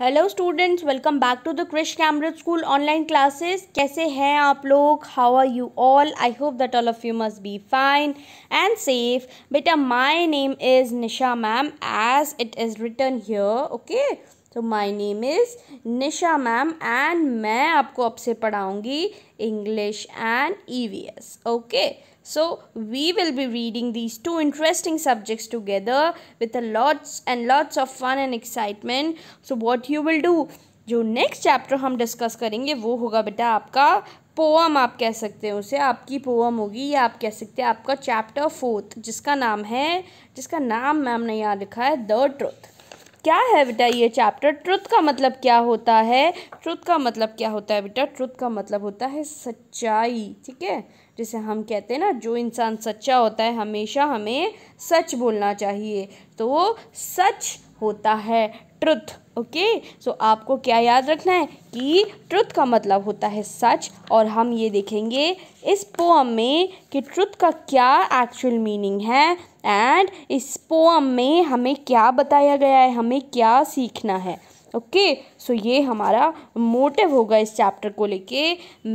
hello students welcome back to the Krish Cambridge school online classes कैसे हैं आप लोग how are you all I hope that all of you must be fine and safe बेटा my name is Nisha ma'am as it is written here okay तो my name is Nisha ma'am and मैं आपको अब से पढ़ाऊँगी English and E V S okay so we will be reading these two interesting subjects together with a lots and lots of fun and excitement so what you will do जो next chapter हम discuss करेंगे वो होगा बेटा आपका poem आप कह सकते हैं उसे आपकी पोअम होगी या आप कह सकते हैं आपका चैप्टर फोर्थ जिसका नाम है जिसका नाम मैम ने यहाँ लिखा है द ट्रुथ क्या है बेटा ये चैप्टर ट्रुथ का मतलब क्या होता है ट्रुथ का मतलब क्या होता है बेटा ट्रुथ का मतलब होता है सच्चाई ठीक है जैसे हम कहते हैं ना जो इंसान सच्चा होता है हमेशा हमें सच बोलना चाहिए तो सच होता है ट्रुथ ओके सो आपको क्या याद रखना है कि ट्रुथ का मतलब होता है सच और हम ये देखेंगे इस पोअम में कि ट्रुथ का क्या एक्चुअल मीनिंग है एंड इस पोअम में हमें क्या बताया गया है हमें क्या सीखना है ओके सो ये हमारा मोटिव होगा इस चैप्टर को लेके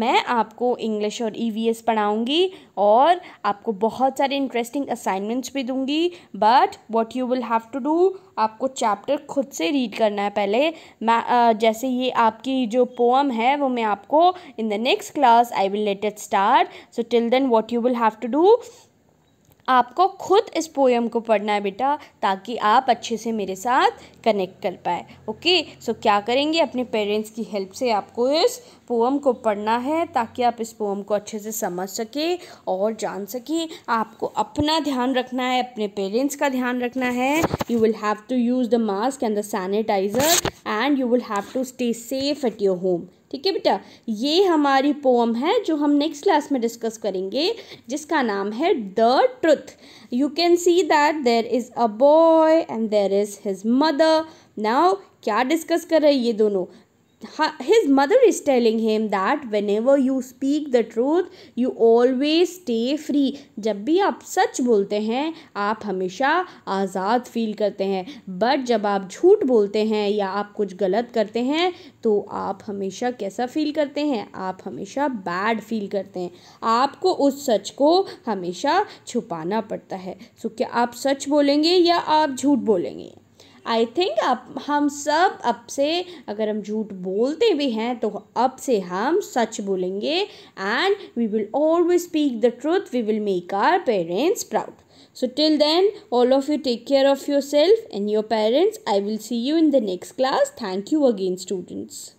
मैं आपको इंग्लिश और ईवीएस e पढ़ाऊँगी और आपको बहुत सारे इंटरेस्टिंग असाइनमेंट्स भी दूँगी but what you will have to do आपको चैप्टर खुद से रीड करना है पहले मैं जैसे ये आपकी जो पोअम है वो मैं आपको in the next class I will let it start so till then what you will have to do आपको खुद इस पोएम को पढ़ना है बेटा ताकि आप अच्छे से मेरे साथ कनेक्ट कर पाए ओके सो क्या करेंगे अपने पेरेंट्स की हेल्प से आपको इस पोएम को पढ़ना है ताकि आप इस पोएम को अच्छे से समझ सकें और जान सकें आपको अपना ध्यान रखना है अपने पेरेंट्स का ध्यान रखना है you will have to use the mask and the sanitiser and you will have to stay safe at your home ठीक है बेटा ये हमारी पोम है जो हम नेक्स्ट क्लास में डिस्कस करेंगे जिसका नाम है the truth you can see that there is a boy and there is his mother now क्या डिस्कस कर रहे हैं ये दोनों his mother is telling him that whenever you speak the truth you always stay free जब भी आप सच बोलते हैं आप हमेशा आज़ाद फील करते हैं बट जब आप झूठ बोलते हैं या आप कुछ गलत करते हैं तो आप हमेशा कैसा फील करते हैं आप हमेशा बैड फील करते हैं आपको उस सच को हमेशा छुपाना पड़ता है सो so, क्या आप सच बोलेंगे या आप झूठ बोलेंगे आई थिंक अब हम सब अब से अगर हम झूठ बोलते भी हैं तो अब से हम सच बोलेंगे and we will always speak the truth we will make our parents proud so till then all of you take care of yourself and your parents I will see you in the next class thank you again students